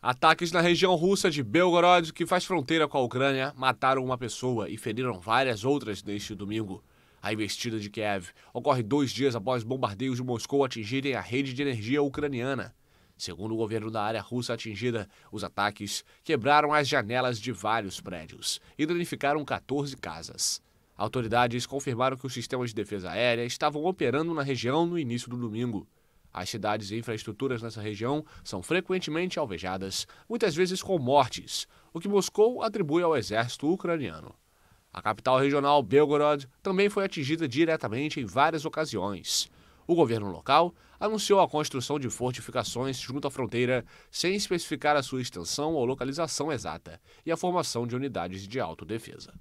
Ataques na região russa de Belgorod, que faz fronteira com a Ucrânia, mataram uma pessoa e feriram várias outras neste domingo. A investida de Kiev ocorre dois dias após bombardeios de Moscou atingirem a rede de energia ucraniana. Segundo o governo da área russa atingida, os ataques quebraram as janelas de vários prédios e danificaram 14 casas. Autoridades confirmaram que os sistemas de defesa aérea estavam operando na região no início do domingo. As cidades e infraestruturas nessa região são frequentemente alvejadas, muitas vezes com mortes, o que Moscou atribui ao exército ucraniano. A capital regional, Belgorod, também foi atingida diretamente em várias ocasiões. O governo local anunciou a construção de fortificações junto à fronteira, sem especificar a sua extensão ou localização exata, e a formação de unidades de autodefesa.